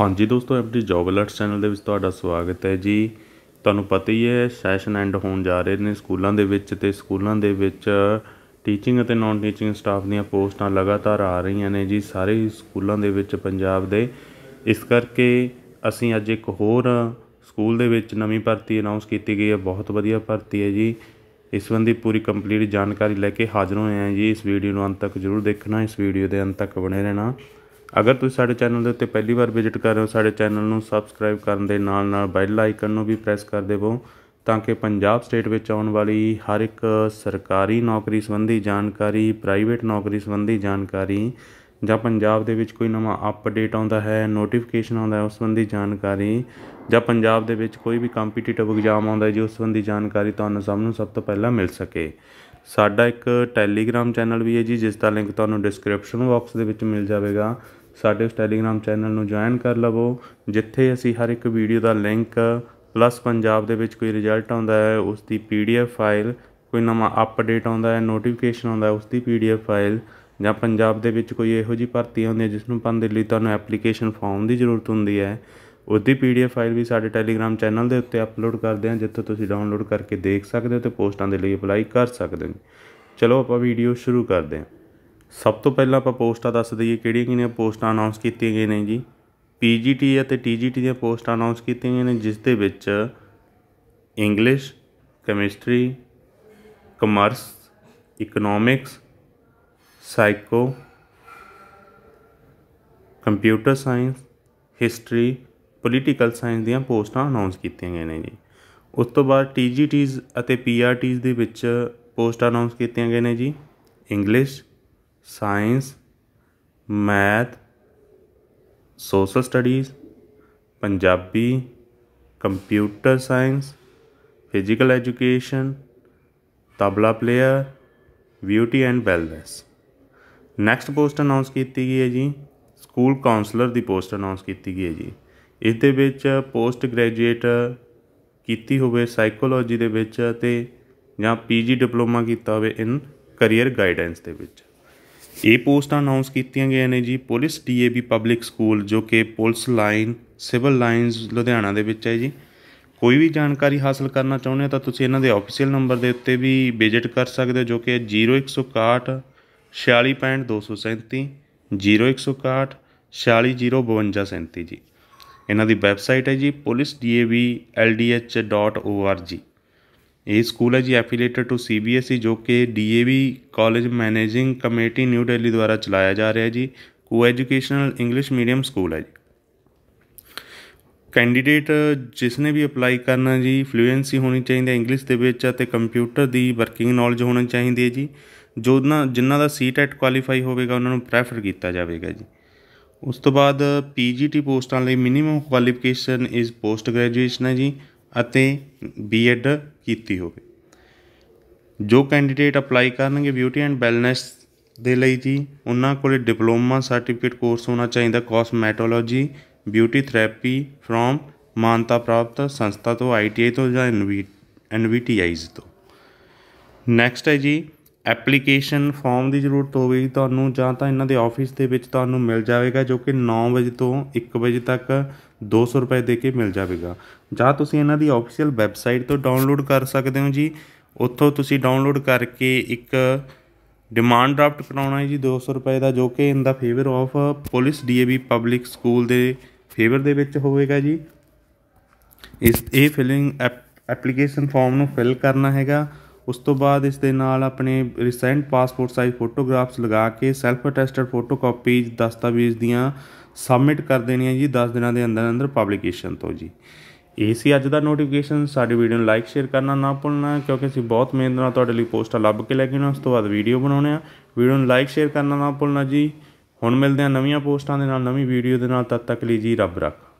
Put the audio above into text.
ਹਾਂਜੀ ਦੋਸਤੋ FD job alerts channel ਦੇ ਵਿੱਚ ਤੁਹਾਡਾ ਸਵਾਗਤ ਹੈ ਜੀ ਤੁਹਾਨੂੰ ਪਤਾ ਹੀ ਹੈ ਸੈਸ਼ਨ ਐਂਡ ਹੋਣ ਜਾ ਰਹੇ ਨੇ ਸਕੂਲਾਂ ਦੇ ਵਿੱਚ ਤੇ ਸਕੂਲਾਂ ਦੇ ਵਿੱਚ ਟੀਚਿੰਗ ਅਤੇ ਨਾਨ ਟੀਚਿੰਗ ਸਟਾਫ ਦੀਆਂ ਪੋਸਟਾਂ ਲਗਾਤਾਰ ਆ ਰਹੀਆਂ ਨੇ ਜੀ ਸਾਰੇ ਸਕੂਲਾਂ ਦੇ ਵਿੱਚ ਪੰਜਾਬ ਦੇ ਇਸ ਕਰਕੇ ਅਸੀਂ ਅੱਜ ਇੱਕ ਹੋਰ ਸਕੂਲ ਦੇ ਵਿੱਚ ਨਵੀਂ ਭਰਤੀ ਅਨਾਉਂਸ ਕੀਤੀ ਗਈ ਹੈ ਬਹੁਤ ਵਧੀਆ ਭਰਤੀ ਹੈ ਜੀ ਇਸ ਸੰਬੰਧੀ ਪੂਰੀ ਕੰਪਲੀਟ ਜਾਣਕਾਰੀ ਲੈ ਕੇ ਹਾਜ਼ਰ ਹੋਏ ਹਾਂ ਜੀ ਇਸ ਵੀਡੀਓ ਨੂੰ ਅੰਤ ਤੱਕ ਜ਼ਰੂਰ ਦੇਖਣਾ ਇਸ ਵੀਡੀਓ ਦੇ ਅੰਤ ਤੱਕ ਬਣੇ ਰਹਿਣਾ ਅਗਰ ਤੁਸੀਂ ਸਾਡੇ ਚੈਨਲ ਦੇ ਉੱਤੇ ਪਹਿਲੀ ਵਾਰ ਵਿਜ਼ਿਟ ਕਰ ਰਹੇ ਹੋ ਸਾਡੇ ਚੈਨਲ ਨੂੰ ਸਬਸਕ੍ਰਾਈਬ ਕਰਨ ਦੇ ਨਾਲ ਨਾਲ ਬੈਲ ਆਈਕਨ ਨੂੰ ਵੀ ਪ੍ਰੈਸ ਕਰ ਦੇਵੋ ਤਾਂ ਕਿ ਪੰਜਾਬ ਸਟੇਟ ਵਿੱਚ ਆਉਣ ਵਾਲੀ ਹਰ ਇੱਕ ਸਰਕਾਰੀ ਨੌਕਰੀ ਸੰਬੰਧੀ ਜਾਣਕਾਰੀ ਪ੍ਰਾਈਵੇਟ ਨੌਕਰੀ ਸੰਬੰਧੀ ਜਾਣਕਾਰੀ ਜਾਂ ਪੰਜਾਬ ਦੇ ਵਿੱਚ ਕੋਈ ਨਵਾਂ ਅਪਡੇਟ ਆਉਂਦਾ ਹੈ ਨੋਟੀਫਿਕੇਸ਼ਨ ਆਉਂਦਾ ਹੈ ਉਸ ਸੰਬੰਧੀ ਜਾਣਕਾਰੀ ਜਾਂ ਪੰਜਾਬ ਦੇ ਵਿੱਚ ਕੋਈ ਵੀ ਕੰਪੀਟੀਟਿਵ ਐਗਜ਼ਾਮ ਆਉਂਦਾ ਹੈ ਜੀ ਉਸ ਸੰਬੰਧੀ ਜਾਣਕਾਰੀ ਤੁਹਾਨੂੰ ਸਭ ਨੂੰ ਸਭ ਤੋਂ ਪਹਿਲਾਂ ਮਿਲ ਸਕੇ ਸਾਡਾ ਇੱਕ ਟੈਲੀਗ੍ਰam ਚੈਨਲ ਵੀ ਹੈ ਜੀ ਜਿਸ ਦਾ ਲਿੰਕ ਤੁਹਾਨੂੰ ਡਿਸਕ੍ਰਿਪਸ਼ਨ ਬਾਕਸ ਦੇ ਵਿੱਚ ਮਿਲ ਜਾਵੇਗਾ ਸਾਡੇ ਉਸ ਟੈਲੀਗ੍ਰਾਮ ਚੈਨਲ ਨੂੰ ਜੁਆਇਨ ਕਰ ਲਵੋ ਜਿੱਥੇ ਅਸੀਂ ਹਰ ਇੱਕ ਵੀਡੀਓ ਦਾ ਲਿੰਕ ਪਲੱਸ ਪੰਜਾਬ ਦੇ ਵਿੱਚ ਕੋਈ ਰਿਜ਼ਲਟ ਆਉਂਦਾ ਹੈ ਉਸ ਦੀ ਪੀਡੀਐਫ ਫਾਈਲ ਕੋਈ ਨਵਾਂ ਅਪਡੇਟ ਆਉਂਦਾ ਹੈ ਨੋਟੀਫਿਕੇਸ਼ਨ ਆਉਂਦਾ ਹੈ ਉਸ ਦੀ ਪੀਡੀਐਫ ਫਾਈਲ ਜਾਂ ਪੰਜਾਬ ਦੇ ਵਿੱਚ ਕੋਈ ਇਹੋ ਜੀ ਭਰਤੀ ਹੁੰਦੀ ਹੈ ਜਿਸ ਨੂੰ ਪੰਦੇ ਦੇ ਲਈ ਤੁਹਾਨੂੰ ਐਪਲੀਕੇਸ਼ਨ ਫਾਰਮ ਦੀ ਜ਼ਰੂਰਤ ਹੁੰਦੀ ਹੈ ਉਹਦੀ ਪੀਡੀਐਫ ਫਾਈਲ ਵੀ ਸਾਡੇ ਟੈਲੀਗ੍ਰਾਮ ਚੈਨਲ ਦੇ ਉੱਤੇ ਅਪਲੋਡ ਕਰਦੇ ਹਾਂ ਜਿੱਥੋਂ ਤੁਸੀਂ ਡਾਊਨਲੋਡ ਕਰਕੇ ਦੇਖ ਸਕਦੇ ਹੋ ਤੇ ਪੋਸਟਾਂ ਦੇ ਲਈ ਅਪਲਾਈ ਕਰ ਸਕਦੇ ਹੋ ਚਲੋ ਆਪਾਂ ਵੀਡੀਓ ਸ਼ੁਰੂ ਕਰਦੇ ਹਾਂ ਸਭ ਤੋਂ ਪਹਿਲਾਂ ਆਪਾਂ ਪੋਸਟਾਂ ਦੱਸ ਦਈਏ ਕਿਹੜੀਆਂ ਕਿਹੜੀਆਂ ਪੋਸਟਾਂ ਅਨਾਉਂਸ ਕੀਤੀਆਂ ਗਈਆਂ ਨੇ ਜੀ ਪੀਜੀਟੀ ਅਤੇ ਟੀਜੀਟੀ ਦੀਆਂ ਪੋਸਟਾਂ ਅਨਾਉਂਸ ਕੀਤੀਆਂ ਗਈਆਂ ਨੇ ਜਿਸ ਦੇ ਵਿੱਚ English chemistry commerce economics psycho computer science history political science ਦੀਆਂ ਪੋਸਟਾਂ ਅਨਾਉਂਸ ਕੀਤੀਆਂ ਗਈਆਂ ਨੇ ਜੀ ਉਸ ਤੋਂ ਬਾਅਦ ਟੀਜੀਟੀਜ਼ ਅਤੇ ਪੀਆਰਟੀਜ਼ ਦੇ ਵਿੱਚ ਪੋਸਟ ਅਨਾਉਂਸ ਕੀਤੀਆਂ ਗਈਆਂ ਨੇ ਜੀ English science math social studies Punjabi computer science physical education tabla player beauty and wellness next post announce ਕੀਤੀ ਗਈ ਹੈ ਜੀ ਸਕੂਲ ਕਾਉਂਸਲਰ ਦੀ ਪੋਸਟ ਅਨਾਉਂਸ ਕੀਤੀ ਗਈ ਹੈ ਜੀ ਇਸ ਦੇ ਵਿੱਚ ਪੋਸਟ ਗ੍ਰੈਜੂਏਟ ਕੀਤੀ ਹੋਵੇ ਸਾਈਕੋਲੋਜੀ ਦੇ ਵਿੱਚ ਤੇ ਜਾਂ ਪੀਜੀ ਡਿਪਲੋਮਾ ਕੀਤਾ ਹੋਵੇ ਇਨ ਕੈਰੀਅਰ ਗਾਈਡੈਂਸ ਦੇ ਵਿੱਚ ਇਹ ਪੋਸਟਾਂ ਅਨਾਉਂਸ ਕੀਤੀਆਂ ਗਈਆਂ ਨੇ ਜੀ ਪੁਲਿਸ ਡੀਏਵੀ ਪਬਲਿਕ ਸਕੂਲ ਜੋ ਕਿ police line civil lines Ludhiana ਦੇ ਵਿੱਚ ਹੈ ਜੀ ਕੋਈ ਵੀ ਜਾਣਕਾਰੀ ਹਾਸਲ ਕਰਨਾ ਚਾਹੁੰਦੇ ਹੋ ਤਾਂ ਤੁਸੀਂ ਇਹਨਾਂ ਦੇ ਆਫੀਸ਼ੀਅਲ ਨੰਬਰ ਦੇ ਉੱਤੇ ਵੀ ਵਿਜ਼ਿਟ ਕਰ ਸਕਦੇ ਹੋ ਜੋ ਕਿ 0161 466237 0161 460257 ਜੀ ਇਹਨਾਂ ਦੀ ਵੈਬਸਾਈਟ ਹੈ ਜੀ policedavldh.org ਇਹ ਸਕੂਲ ਹੈ ਜੀ ਐਫੀਲੇਟਡ ਟੂ ਸੀਬੀਐਸਈ ਜੋ ਕਿ DAV college managing committee new Delhi ਦੁਆਰਾ ਚਲਾਇਆ ਜਾ ਰਿਹਾ ਜੀ ਕੋ ਐਜੂਕੇਸ਼ਨਲ ਇੰਗਲਿਸ਼ ਮੀਡੀਅਮ ਸਕੂਲ ਹੈ ਜੀ ਕੈਂਡੀਡੇਟ ਜਿਸ ਨੇ ਵੀ ਅਪਲਾਈ ਕਰਨਾ ਜੀ ਫਲੂਐਂਸੀ ਹੋਣੀ ਚਾਹੀਦੀ ਹੈ ਇੰਗਲਿਸ਼ ਦੇ ਵਿੱਚ ਅਤੇ ਕੰਪਿਊਟਰ ਦੀ ਵਰਕਿੰਗ ਨੌਲੇਜ ਹੋਣੀ ਚਾਹੀਦੀ ਹੈ ਜੀ ਜੋ ਜਿਨ੍ਹਾਂ ਦਾ ਸੀਟ ਐਟ ਕੁਆਲੀਫਾਈ ਹੋਵੇਗਾ ਉਹਨਾਂ ਨੂੰ ਪ੍ਰੈਫਰ ਕੀਤਾ ਜਾਵੇਗਾ ਜੀ ਉਸ ਤੋਂ ਬਾਅਦ ਪੀਜੀਟੀ ਪੋਸਟਾਂ ਲਈ minimum qualification is post graduation ਹੈ ਜੀ ਅਤੇ ਬੀਐਡ ਕੀਤੀ ਹੋਵੇ ਜੋ ਕੈਂਡੀਡੇਟ ਅਪਲਾਈ ਕਰਨਗੇ ਬਿਊਟੀ ਐਂਡ ਵੈਲਨੈਸ ਦੇ ਲਈ ਜੀ ਉਹਨਾਂ ਕੋਲੇ ਡਿਪਲੋਮਾ ਸਰਟੀਫਿਕੇਟ ਕੋਰਸ ਹੋਣਾ ਚਾਹੀਦਾ ਕਾਸਮੈਟੋਲੋਜੀ ਬਿਊਟੀ ਥੈਰੇਪੀ ਫ্রম ਮਾਨਤਾ ਪ੍ਰਾਪਤ ਸੰਸਥਾ ਤੋਂ ਆਈਟੀਆਈ ਤੋਂ ਜਾਂ ਐਨਵੀਟੀਆਈਜ਼ ਤੋਂ ਨੈਕਸਟ ਹੈ ਜੀ ਐਪਲੀਕੇਸ਼ਨ ਫਾਰਮ ਦੀ ਜ਼ਰੂਰਤ ਹੋਵੇਗੀ ਤੁਹਾਨੂੰ ਜਾਂ ਤਾਂ ਇਹਨਾਂ ਦੇ ਆਫਿਸ ਦੇ ਵਿੱਚ ਤੁਹਾਨੂੰ ਮਿਲ ਜਾਵੇਗਾ ਜੋ ਕਿ 9 ਵਜੇ ਤੋਂ 1 ਵਜੇ ਤੱਕ 200 ਰੁਪਏ ਦੇ ਕੇ ਮਿਲ ਜਾਵੇਗਾ ਜਾਂ ਤੁਸੀਂ ਇਹਨਾਂ ਦੀ ਆਫੀਸ਼ੀਅਲ ਵੈਬਸਾਈਟ ਤੋਂ ਡਾਊਨਲੋਡ ਕਰ ਸਕਦੇ ਹੋ ਜੀ ਉੱਥੋਂ ਤੁਸੀਂ ਡਾਊਨਲੋਡ ਕਰਕੇ ਇੱਕ ਡਿਮਾਂਡ ਡਰਾਫਟ ਕਰਾਉਣਾ ਹੈ ਜੀ 200 ਰੁਪਏ ਦਾ ਜੋ ਕਿ in the favour of police DAV public school ਦੇ ਫੇਵਰ ਦੇ ਵਿੱਚ ਹੋਵੇਗਾ ਜੀ ਇਸ ਇਹ ਫਿਲਿੰਗ ਐਪਲੀਕੇਸ਼ਨ ਫਾਰਮ ਨੂੰ ਫਿਲ ਕਰਨਾ ਹੈਗਾ ਉਸ ਤੋਂ ਬਾਅਦ ਇਸ ਦੇ ਨਾਲ ਆਪਣੇ ਰੀਸੈਂਟ ਪਾਸਪੋਰਟ ਸਾਈਜ਼ ਫੋਟੋਗ੍ਰਾਫਸ ਲਗਾ ਕੇ ਸੈਲਫ ਅਟੈਸਟਡ ਫੋਟੋਕਾਪੀਜ਼ ਦਸਤਾਵੇਜ਼ ਦੀਆਂ ਸਬਮਿਟ ਕਰ ਦੇਣੀਆਂ ਜੀ 10 ਦਿਨਾਂ ਦੇ ਅੰਦਰ ਅੰਦਰ ਪਬਲੀਕੇਸ਼ਨ ਤੋਂ ਜੀ ਇਹ ਸੀ ਅੱਜ ਦਾ ਨੋਟੀਫਿਕੇਸ਼ਨ ਸਾਡੀ ਵੀਡੀਓ ਨੂੰ ਲਾਈਕ ਸ਼ੇਅਰ ਕਰਨਾ ਨਾ ਭੁੱਲਣਾ ਕਿਉਂਕਿ ਅਸੀਂ ਬਹੁਤ ਮਿਹਨਤ ਨਾਲ ਤੁਹਾਡੇ ਲਈ ਪੋਸਟਾਂ ਲੱਭ ਕੇ ਲੈ ਕੇ ਆਉਣਾ ਉਸ ਤੋਂ ਬਾਅਦ ਵੀਡੀਓ ਬਣਾਉਣੇ ਆ ਵੀਡੀਓ ਨੂੰ ਲਾਈਕ ਸ਼ੇਅਰ ਕਰਨਾ ਨਾ ਭੁੱਲਣਾ ਜੀ ਹੁਣ ਮਿਲਦੇ ਆ ਨਵੀਆਂ ਪੋਸਟਾਂ ਦੇ ਨਾਲ ਨਵੀਂ ਵੀਡੀਓ ਦੇ ਨਾਲ ਤਦ ਤੱਕ ਲਈ ਜੀ ਰੱਬ ਰੱਖ